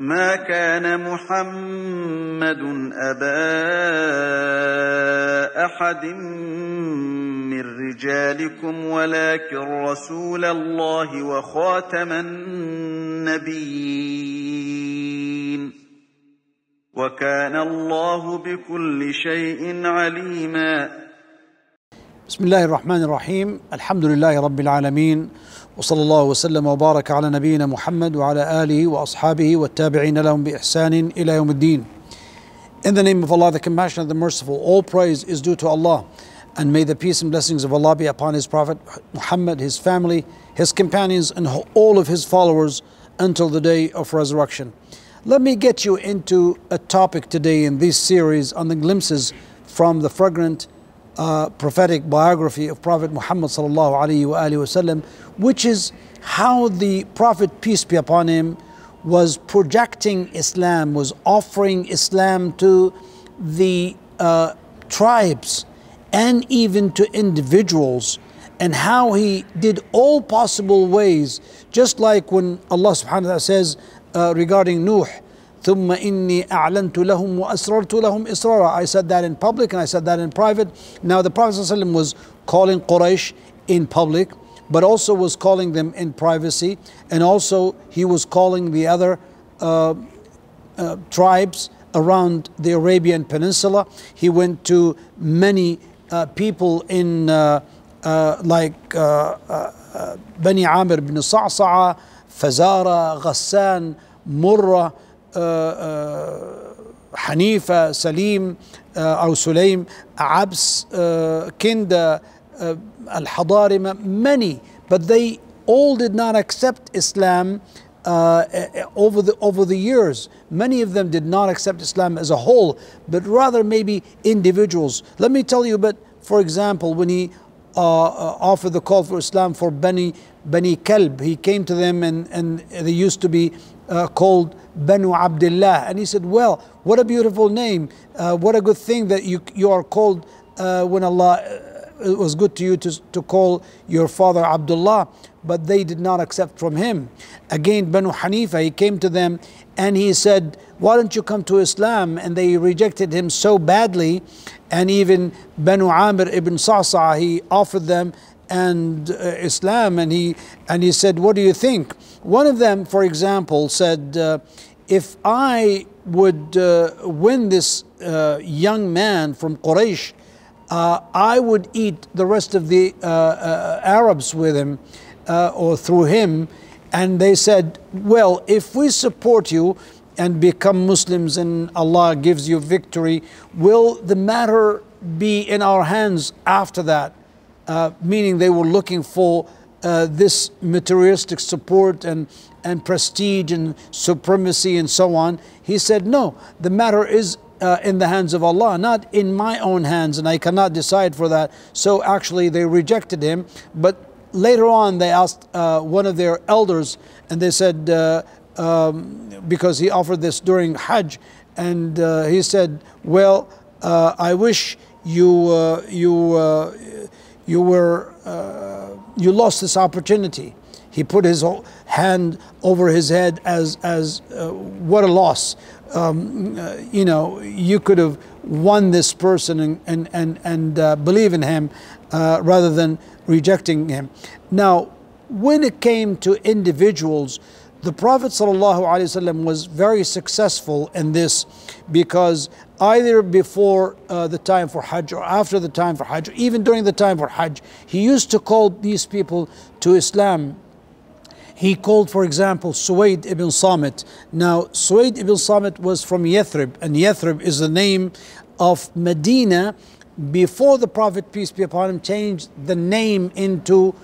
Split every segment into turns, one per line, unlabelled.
ما كان محمد أبا أحد من رجالكم ولكن رسول الله وخاتم النبيين وكان الله بكل شيء عليما بسم الله الرحمن الرحيم الحمد لله رب العالمين وصلى الله وسلم وبارك على نبينا محمد وعلى آله وأصحابه والتابعين لهم بإحسان إلى يوم الدين In the name of Allah, the Compassionate, the Merciful, all praise is due to Allah. And may the peace and blessings of Allah be upon His Prophet Muhammad, his family, his companions, and all of his followers until the day of resurrection. Let me get you into a topic today in this series on the glimpses from the fragrant uh, prophetic biography of Prophet Muhammad sallallahu alaihi wasallam, which is how the Prophet peace be upon him was projecting Islam, was offering Islam to the uh, tribes and even to individuals, and how he did all possible ways, just like when Allah subhanahu wa taala says uh, regarding Nuh. ثم إني أعلنت لهم وأسررت لهم إسرارا I said that in public and I said that in private. Now the Prophet ﷺ was calling Quraysh in public, but also was calling them in privacy. And also he was calling the other uh, uh, tribes around the Arabian Peninsula. He went to many uh, people in like Bani Amir ibn Sa'sa'a, Fazara, Ghassan, Murrah, حنيفة سليم أو سليم عبس كندا الحضارمة many but they all did not accept Islam uh, over the over the years. Many of them did not accept Islam as a whole, but rather maybe individuals. Let me tell you, but for example, when he uh, uh offered the call for Islam for Bani Bani Kalb, he came to them and and they used to be uh, called Banu Abdullah. And he said, Well, what a beautiful name. Uh, what a good thing that you, you are called uh, when Allah, uh, it was good to you to, to call your father Abdullah. But they did not accept from him. Again, Banu Hanifa, he came to them and he said, Why don't you come to Islam? And they rejected him so badly. And even Banu Amr ibn Sa'sa, he offered them and uh, Islam and he and he said what do you think one of them, for example, said, uh, If I would uh, win this uh, young man from Quraysh, uh, I would eat the rest of the uh, uh, Arabs with him or through him. And they said, Well, if we support you, and become Muslims and Allah gives you victory, will the matter be in our hands after that? Uh, meaning they were looking for uh, this materialistic support and, and prestige and supremacy and so on. He said, no, the matter is uh, in the hands of Allah, not in my own hands, and I cannot decide for that. So actually, they rejected him. But later on, they asked uh, one of their elders, and they said, uh, um, because he offered this during Hajj, and uh, he said, well, I wish you, you, you were uh, you lost this opportunity. He put his hand over his head as as uh, what a loss. Um, uh, you know, you could have won this person and and and, and uh, believe in him uh, rather than rejecting him. Now, when it came to individuals the Prophet ﷺ was very successful in this because either before uh, the time for Hajj or after the time for Hajj, even during the time for Hajj, he used to call these people to Islam. He called, for example, Suwaid ibn Samit. Now, Suwaid ibn Samit was from Yathrib, and Yathrib is the name of Medina before the Prophet, peace be upon him, changed the name into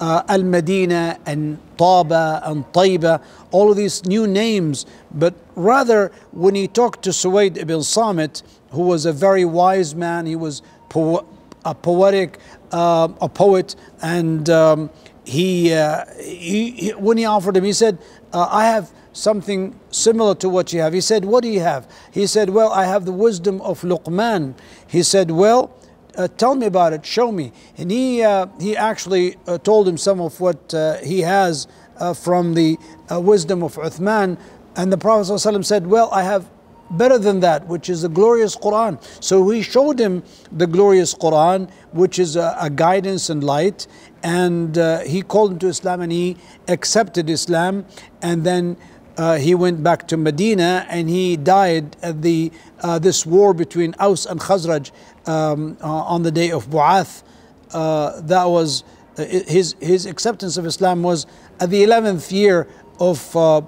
uh, Al Medina and Taba and Taiba, all of these new names. But rather, when he talked to Suwaid ibn Samit, who was a very wise man, he was po a poetic, uh, a poet, and um, he, uh, he, he, when he offered him, he said, uh, I have something similar to what you have. He said, What do you have? He said, Well, I have the wisdom of Luqman. He said, Well, uh, tell me about it, show me. And he, uh, he actually uh, told him some of what uh, he has uh, from the uh, wisdom of Uthman. And the Prophet ﷺ said, Well, I have better than that, which is the glorious Quran. So he showed him the glorious Quran, which is a, a guidance and light. And he called him to Islam and he accepted Islam. And then uh, he went back to Medina and he died at the uh, this war between Aus and Khazraj um, uh, on the day of Bu'ath. Uh, that was uh, his his acceptance of Islam was at the 11th year of uh,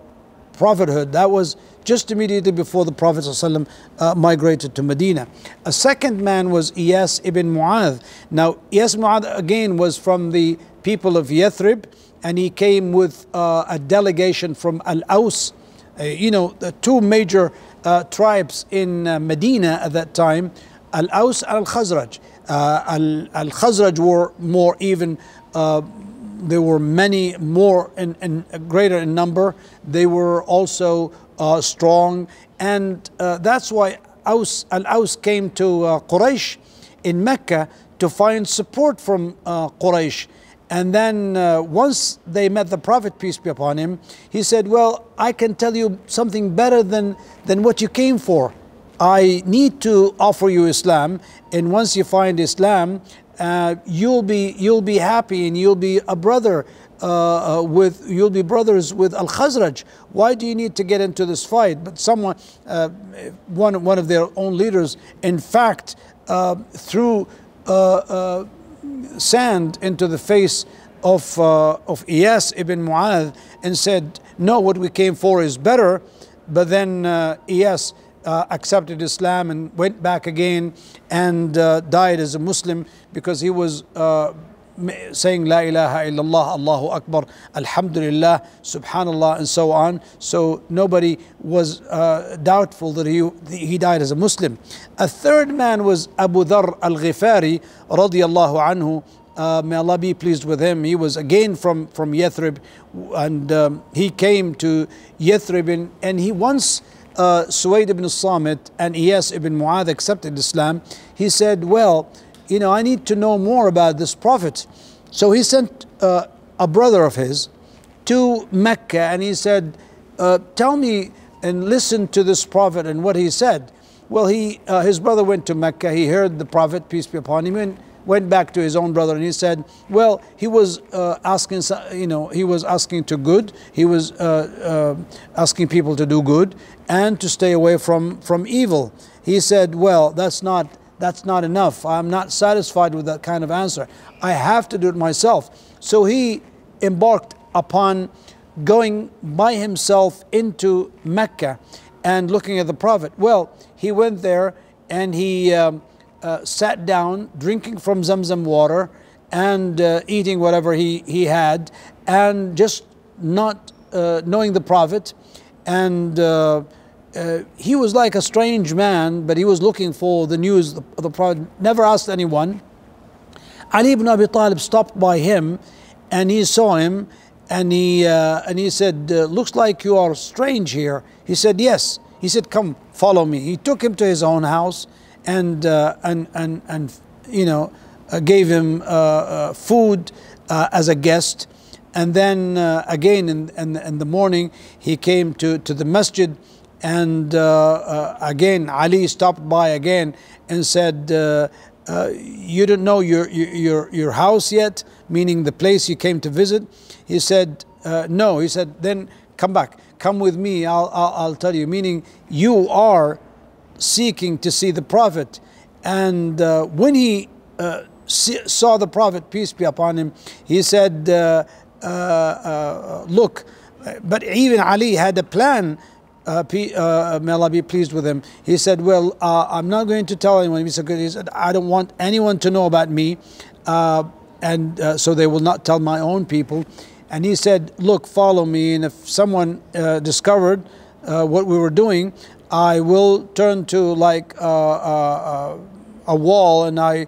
prophethood. That was just immediately before the Prophet ﷺ, migrated to Medina. A second man was Iyas ibn Mu'adh. Now, Iyas ibn Mu'adh again was from the people of Yathrib, and he came with uh, a delegation from Al Aus, uh, you know, the two major uh, tribes in uh, Medina at that time, uh, Al Aus and Al Khazraj. Al Khazraj were more even. Uh, there were many more and, greater in number. They were also strong, and that's why Aus, Al Aus came to Quraysh in Mecca to find support from uh, Quraysh. And then uh, once they met the Prophet, peace be upon him, he said, Well, I can tell you something better than, than what you came for. I need to offer you Islam. And once you find Islam, uh, you'll, be, you'll be happy and you'll be a brother. Uh, uh with you'll be brothers with Al Khazraj. Why do you need to get into this fight? But someone, uh, one one of their own leaders, in fact, uh, through sand into the face of, uh, of Iyas ibn Mu'adh and said, no, what we came for is better. But then uh, Iyas uh, accepted Islam and went back again and uh, died as a Muslim because he was uh, saying La ilaha illallah, Allahu Akbar, Alhamdulillah, Subhanallah, and so on. So nobody was uh, doubtful that he, he died as a Muslim. A third man was Abu Dhar al Ghifari, radiallahu anhu. Uh, may Allah be pleased with him. He was again from, from Yathrib and um, he came to Yathrib and, and he once. Uh, ibn Samit and Iyas ibn Mu'adh accepted Islam. He said, Well, you know, I need to know more about this prophet. So he sent uh, a brother of his to Mecca and he said, uh, Tell me and listen to this prophet and what he said. Well, he, uh, his brother went to Mecca, he heard the prophet, peace be upon him, and went back to his own brother and he said, Well, he was uh, asking, you know, he was asking to good, he was uh, uh, asking people to do good and to stay away from, from evil. He said, Well, that's not that's not enough. I'm not satisfied with that kind of answer. I have to do it myself. So he embarked upon going by himself into Mecca and looking at the Prophet. Well, he went there and he um, uh, sat down, drinking from Zamzam water and uh, eating whatever he, he had, and just not uh, knowing the Prophet and uh, uh, he was like a strange man, but he was looking for the news of the Prophet, never asked anyone. Ali ibn Abi Talib stopped by him and he saw him and he, uh, and he said, uh, Looks like you are strange here. He said, Yes. He said, Come, follow me. He took him to his own house and, uh, and, and, and you know, uh, gave him uh, food as a guest. And then again in, in, in the morning, he came to, to the masjid and uh, uh, again, Ali stopped by again and said, uh, you don't know your, your, your house yet, meaning the place you came to visit. He said, no. He said, then come back. Come with me, I'll, I'll, I'll tell you. Meaning, you are seeking to see the Prophet. And uh, when he uh, saw the Prophet, peace be upon him, he said, uh, Look, but even Ali had a plan uh, uh, uh, may Allah be pleased with him. He said, Well, uh, I'm not going to tell anyone. He said, He said, I don't want anyone to know about me, uh, and uh, so they will not tell my own people. And he said, Look, follow me, and if someone discovered what we were doing, I will turn to like a wall and I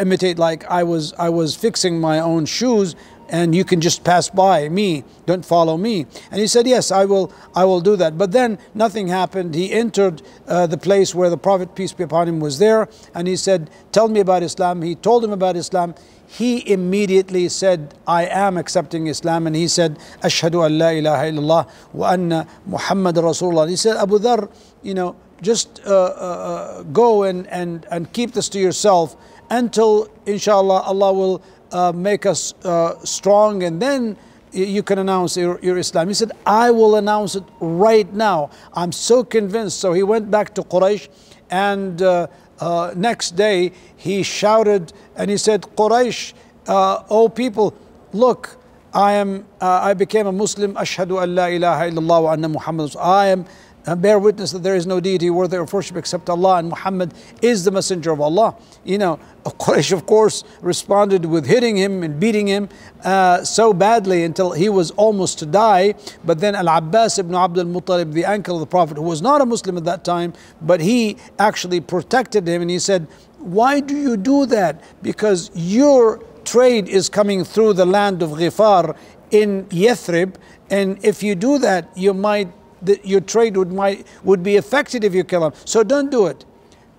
imitate like I was, I was fixing my own shoes and you can just pass by me, don't follow me. And he said, yes, I will, I will do that. But then nothing happened. He entered uh, the place where the Prophet, peace be upon him, was there. And he said, tell me about Islam. He told him about Islam. He immediately said, I am accepting Islam. And he said, Ashhadu an la ilaha illallah wa anna Muhammad Rasulullah. He said, Abu Dhar, you know, just uh, uh, uh, go and, and, and keep this to yourself until inshallah Allah will uh, make us uh, strong and then you can announce your, your, Islam. He said, I will announce it right now. I'm so convinced. So he went back to Quraysh and uh, uh, next day he shouted and he said, Quraysh, uh, oh people, look, I am, uh, I became a Muslim. Ashhadu an la ilaha illallah wa anna Muhammad. I am and bear witness that there is no deity worthy of worship except Allah and Muhammad is the messenger of Allah. You know, Quraysh, of course, responded with hitting him and beating him uh, so badly until he was almost to die. But then Al Abbas ibn Abdul Muttalib, the uncle of the Prophet, who was not a Muslim at that time, but he actually protected him and he said, Why do you do that? Because your trade is coming through the land of Ghifar in Yathrib, and if you do that, you might that your trade would, might, would be affected if you kill him. So don't do it.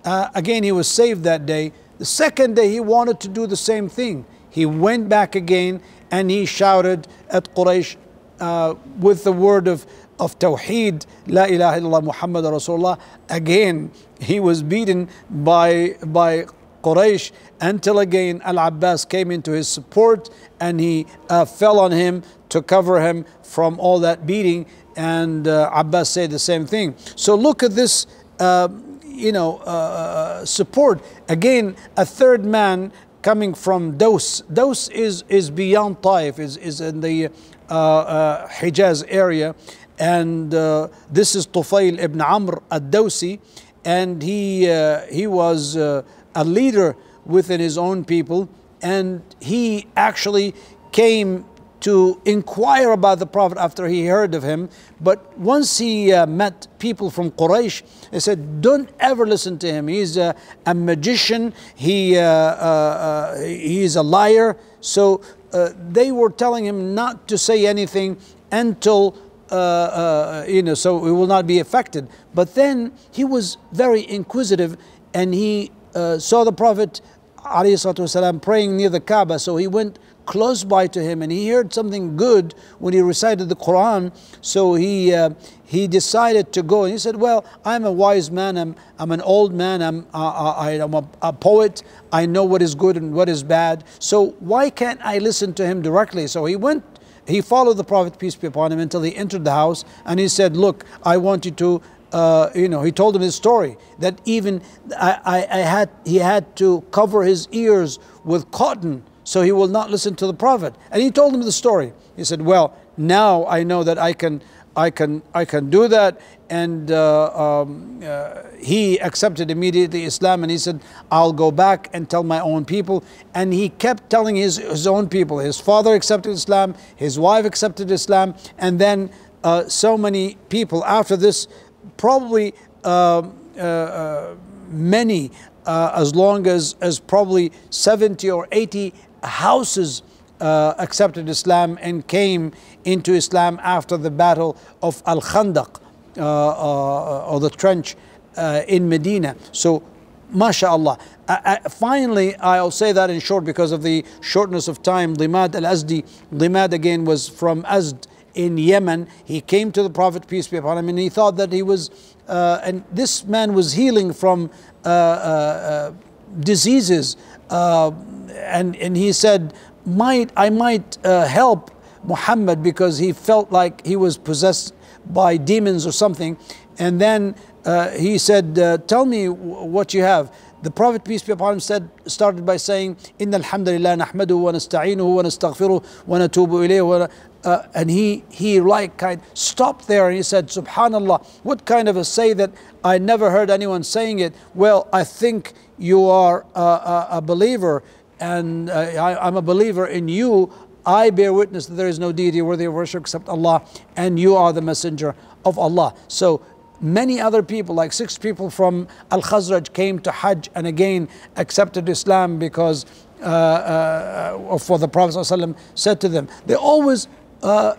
Uh, again, he was saved that day. The second day, he wanted to do the same thing. He went back again and he shouted at Quraysh uh, with the word of, of Tawheed, La ilaha illallah Muhammad Rasulullah. Again, he was beaten by, by Quraysh until again Al Abbas came into his support and he uh, fell on him to cover him from all that beating and uh, Abbas say the same thing. So look at this, uh, you know, uh, uh support. Again, a third man coming from Dos. Dos is, is beyond Taif, is, is in the uh, uh, Hijaz area. And this is Tufail ibn Amr al-Dawsi. And he, he was a leader within his own people. And he actually came to inquire about the Prophet after he heard of him. But once he uh, met people from Quraysh, they said, Don't ever listen to him. He's a, a magician, he, uh, uh, uh he's a liar. So uh, they were telling him not to say anything until. Uh, you know, so we will not be affected. But then he was very inquisitive and he saw the Prophet والسلام, praying near the Kaaba. So he went close by to him and he heard something good when he recited the Quran. So he, uh, he decided to go and he said, Well, I'm a wise man, I'm, I'm an old man, I'm, uh, I, am a, a, poet, I know what is good and what is bad. So why can't I listen to him directly? So he went. He followed the Prophet, peace be upon him, until he entered the house and he said, Look, I want you to uh, you know, he told him his story that even I, I, I, had, he had to cover his ears with cotton so he will not listen to the Prophet. And he told him the story. He said, Well, now I know that I can, I can, I can do that. And uh, um, uh, he accepted immediately Islam and he said, I'll go back and tell my own people. And he kept telling his, his own people. His father accepted Islam, his wife accepted Islam, and then uh, so many people after this, probably uh, uh, uh, many. as long as, as probably 70 or 80 houses uh, accepted Islam and came into Islam after the battle of Al Khandaq uh, uh, or the trench uh, in Medina. So, mashallah. I, finally, I'll say that in short because of the shortness of time. Limad al Azdi, Limad again was from Azd in Yemen. He came to the Prophet, peace be upon him, and he thought that he was, uh, and this man was healing from uh, uh, uh diseases. Uh, and, and he said, might, I might uh, help Muhammad because he felt like he was possessed by demons or something. And then uh, he said, uh, tell me what you have. The Prophet, peace be upon him, said, started by saying, إِنَّ الْحَمْدَ لِلَّهِ نَحْمَدُهُ وَنَسْتَعِينُهُ وَنَسْتَغْفِرُهُ وَنَتُوبُ إِلَيْهِ uh, and he, he like kind stopped there and he said, Subhanallah, what kind of a say that I never heard anyone saying it? Well, I think you are a, a, a believer and uh, I, am a believer in you, I bear witness that there is no deity worthy of worship except Allah, and you are the messenger of Allah. So many other people, like six people from Al Khazraj, came to Hajj and again accepted Islam because uh, uh, for the Prophet ﷺ said to them, they always, uh,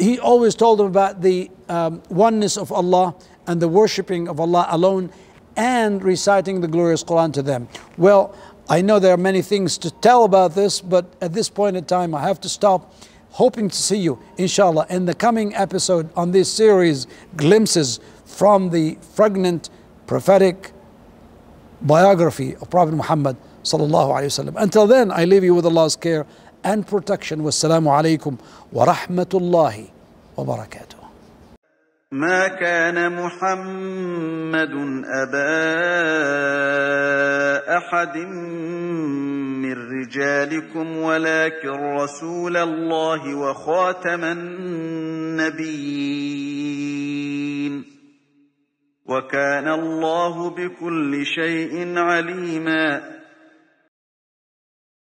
he always told them about the um, oneness of Allah and the worshipping of Allah alone and reciting the glorious Quran to them. Well, I know there are many things to tell about this, but at this point in time, I have to stop. Hoping to see you, inshallah, in the coming episode on this series, Glimpses from the Fragrant Prophetic Biography of Prophet Muhammad. Until then, I leave you with Allah's care and protection. Wassalamu alaikum wa rahmatullahi wa barakatuh. ما كان محمد أبا أحد من رجالكم ولكن رسول الله وخاتم النبيين وكان الله بكل شيء عليماً